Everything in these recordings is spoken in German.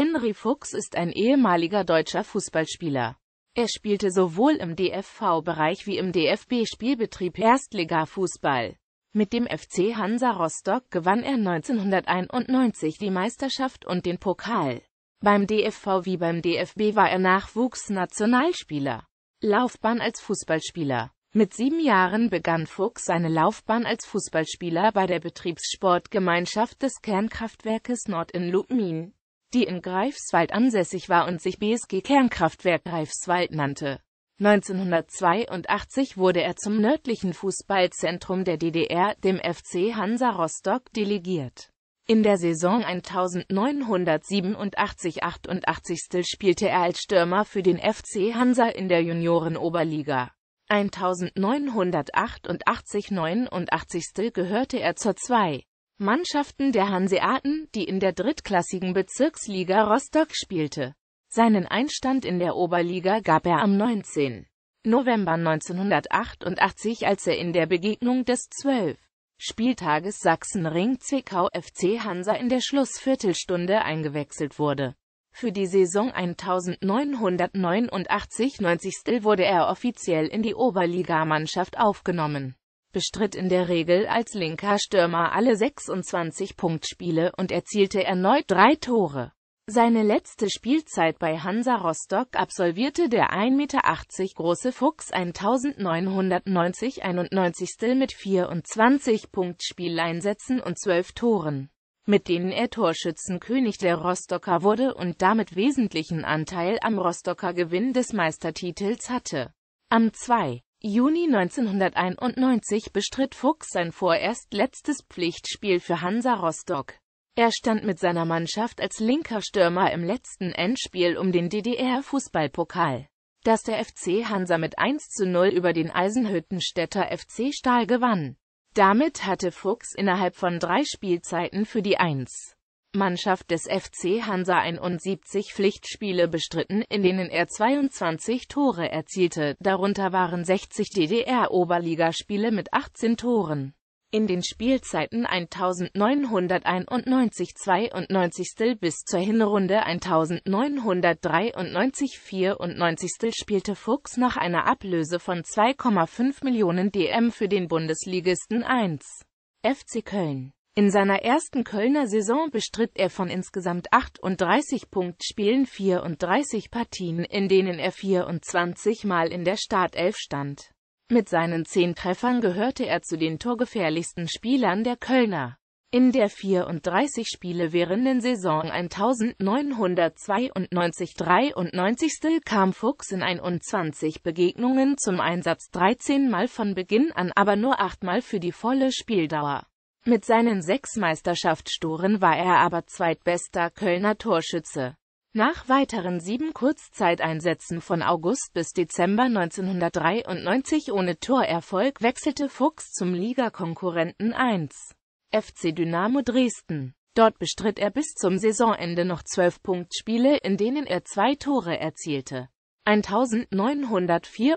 Henry Fuchs ist ein ehemaliger deutscher Fußballspieler. Er spielte sowohl im DFV-Bereich wie im DFB-Spielbetrieb Erstliga-Fußball. Mit dem FC Hansa Rostock gewann er 1991 die Meisterschaft und den Pokal. Beim DFV wie beim DFB war er Nachwuchsnationalspieler. Laufbahn als Fußballspieler Mit sieben Jahren begann Fuchs seine Laufbahn als Fußballspieler bei der Betriebssportgemeinschaft des Kernkraftwerkes Nord in Lubmin die in Greifswald ansässig war und sich BSG Kernkraftwerk Greifswald nannte. 1982 wurde er zum nördlichen Fußballzentrum der DDR, dem FC Hansa Rostock, delegiert. In der Saison 1987-88 spielte er als Stürmer für den FC Hansa in der Juniorenoberliga. 1988-89 gehörte er zur 2. Mannschaften der Hanseaten, die in der drittklassigen Bezirksliga Rostock spielte. Seinen Einstand in der Oberliga gab er am 19. November 1988, als er in der Begegnung des 12. Spieltages Sachsenring Zwickau FC Hansa in der Schlussviertelstunde eingewechselt wurde. Für die Saison 1989-90 wurde er offiziell in die Oberligamannschaft aufgenommen bestritt in der Regel als linker Stürmer alle 26 Punktspiele und erzielte erneut drei Tore. Seine letzte Spielzeit bei Hansa Rostock absolvierte der 1,80 Meter große Fuchs 1990 91. mit 24 Punktspieleinsätzen und 12 Toren, mit denen er Torschützenkönig der Rostocker wurde und damit wesentlichen Anteil am Rostocker Gewinn des Meistertitels hatte. Am 2. Juni 1991 bestritt Fuchs sein vorerst letztes Pflichtspiel für Hansa Rostock. Er stand mit seiner Mannschaft als linker Stürmer im letzten Endspiel um den DDR-Fußballpokal, das der FC Hansa mit 1 zu 0 über den Eisenhüttenstädter FC Stahl gewann. Damit hatte Fuchs innerhalb von drei Spielzeiten für die 1 Mannschaft des FC Hansa 71 Pflichtspiele bestritten, in denen er 22 Tore erzielte, darunter waren 60 DDR-Oberligaspiele mit 18 Toren. In den Spielzeiten 1991-92 bis zur Hinrunde 1993-94 spielte Fuchs nach einer Ablöse von 2,5 Millionen DM für den Bundesligisten 1. FC Köln. In seiner ersten Kölner Saison bestritt er von insgesamt 38 Punktspielen 34 Partien, in denen er 24 Mal in der Startelf stand. Mit seinen zehn Treffern gehörte er zu den torgefährlichsten Spielern der Kölner. In der 34 Spiele währenden Saison 1992-93 kam Fuchs in 21 Begegnungen zum Einsatz 13 Mal von Beginn an, aber nur 8 Mal für die volle Spieldauer. Mit seinen sechs Meisterschaftstoren war er aber zweitbester Kölner Torschütze. Nach weiteren sieben Kurzzeiteinsätzen von August bis Dezember 1993 ohne Torerfolg wechselte Fuchs zum Ligakonkurrenten 1, FC Dynamo Dresden. Dort bestritt er bis zum Saisonende noch zwölf Punktspiele, in denen er zwei Tore erzielte. 1994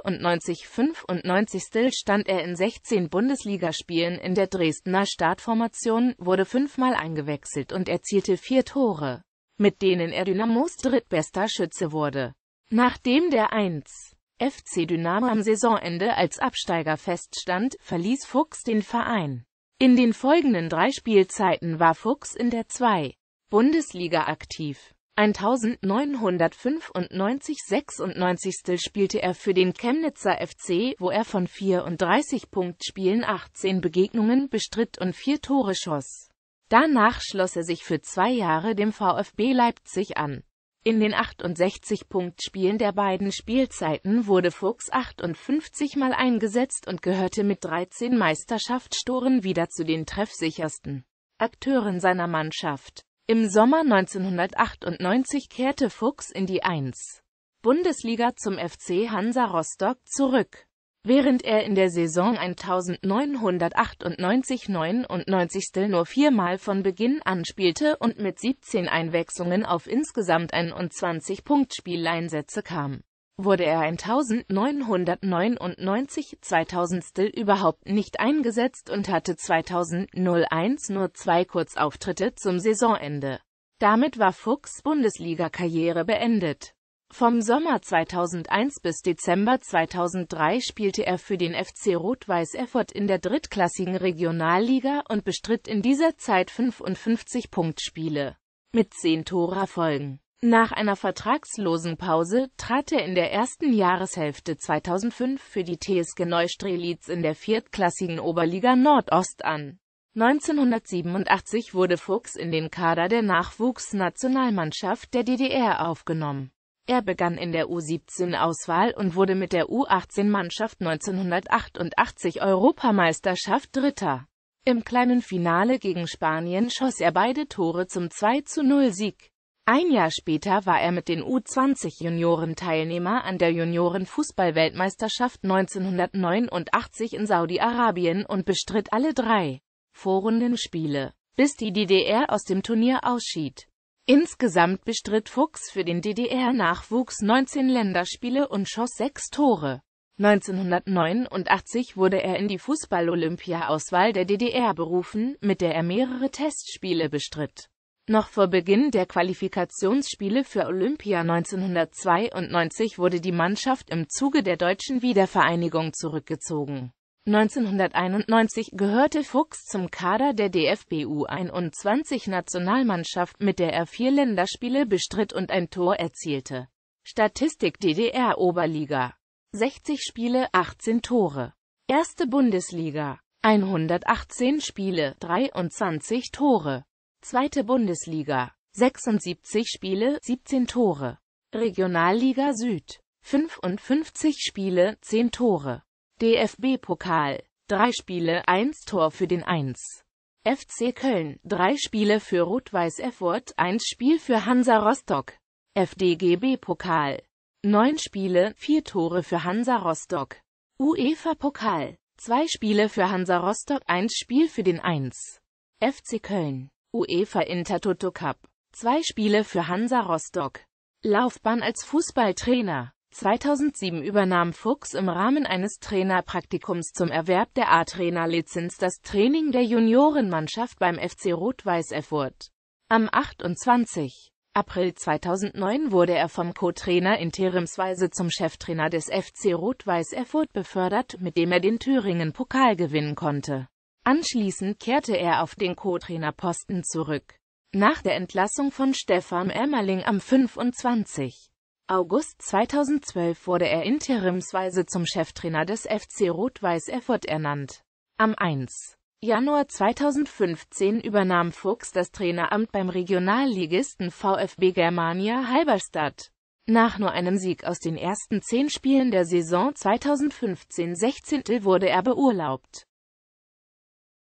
95. stand er in 16 Bundesligaspielen in der Dresdner Startformation, wurde fünfmal eingewechselt und erzielte vier Tore, mit denen er Dynamos drittbester Schütze wurde. Nachdem der 1. FC Dynamo am Saisonende als Absteiger feststand, verließ Fuchs den Verein. In den folgenden drei Spielzeiten war Fuchs in der 2. Bundesliga aktiv. 1995 96. spielte er für den Chemnitzer FC, wo er von 34 Punktspielen 18 Begegnungen bestritt und vier Tore schoss. Danach schloss er sich für zwei Jahre dem VfB Leipzig an. In den 68 Punktspielen der beiden Spielzeiten wurde Fuchs 58 Mal eingesetzt und gehörte mit 13 Meisterschaftsstoren wieder zu den treffsichersten Akteuren seiner Mannschaft. Im Sommer 1998 kehrte Fuchs in die 1. Bundesliga zum FC Hansa Rostock zurück. Während er in der Saison 1998-99 nur viermal von Beginn an spielte und mit 17 Einwechslungen auf insgesamt 21 Punktspieleinsätze kam wurde er 1999 2000stel überhaupt nicht eingesetzt und hatte 2001 nur zwei Kurzauftritte zum Saisonende. Damit war Fuchs Bundesliga-Karriere beendet. Vom Sommer 2001 bis Dezember 2003 spielte er für den FC Rot-Weiß Erfurt in der drittklassigen Regionalliga und bestritt in dieser Zeit 55 Punktspiele mit 10 Torerfolgen. Nach einer vertragslosen Pause trat er in der ersten Jahreshälfte 2005 für die TSG Neustrelitz in der viertklassigen Oberliga Nordost an. 1987 wurde Fuchs in den Kader der Nachwuchsnationalmannschaft der DDR aufgenommen. Er begann in der U17-Auswahl und wurde mit der U18-Mannschaft 1988 Europameisterschaft Dritter. Im kleinen Finale gegen Spanien schoss er beide Tore zum 2-0-Sieg. Ein Jahr später war er mit den U20-Junioren Teilnehmer an der Junioren-Fußball-Weltmeisterschaft 1989 in Saudi-Arabien und bestritt alle drei Vorrundenspiele, bis die DDR aus dem Turnier ausschied. Insgesamt bestritt Fuchs für den DDR-Nachwuchs 19 Länderspiele und schoss sechs Tore. 1989 wurde er in die Fußball-Olympia-Auswahl der DDR berufen, mit der er mehrere Testspiele bestritt. Noch vor Beginn der Qualifikationsspiele für Olympia 1992 wurde die Mannschaft im Zuge der deutschen Wiedervereinigung zurückgezogen. 1991 gehörte Fuchs zum Kader der DFBU 21 nationalmannschaft mit der er vier Länderspiele bestritt und ein Tor erzielte. Statistik DDR Oberliga 60 Spiele, 18 Tore. Erste Bundesliga 118 Spiele, 23 Tore. 2. Bundesliga 76 Spiele, 17 Tore. Regionalliga Süd 55 Spiele, 10 Tore. DFB-Pokal 3 Spiele, 1 Tor für den 1. FC Köln 3 Spiele für Rot-Weiß Erfurt, 1 Spiel für Hansa Rostock. FDGB-Pokal 9 Spiele, 4 Tore für Hansa Rostock. UEFA-Pokal 2 Spiele für Hansa Rostock, 1 Spiel für den 1. FC Köln UEFA Intertoto Cup. Zwei Spiele für Hansa Rostock. Laufbahn als Fußballtrainer. 2007 übernahm Fuchs im Rahmen eines Trainerpraktikums zum Erwerb der A-Trainer-Lizenz das Training der Juniorenmannschaft beim FC Rot-Weiß Erfurt. Am 28. April 2009 wurde er vom Co-Trainer interimsweise zum Cheftrainer des FC Rot-Weiß Erfurt befördert, mit dem er den Thüringen-Pokal gewinnen konnte. Anschließend kehrte er auf den Co-Trainerposten zurück. Nach der Entlassung von Stefan Emmerling am 25. August 2012 wurde er interimsweise zum Cheftrainer des FC Rot-Weiß Erfurt ernannt. Am 1. Januar 2015 übernahm Fuchs das Traineramt beim Regionalligisten VfB Germania Halberstadt. Nach nur einem Sieg aus den ersten zehn Spielen der Saison 2015-16 wurde er beurlaubt.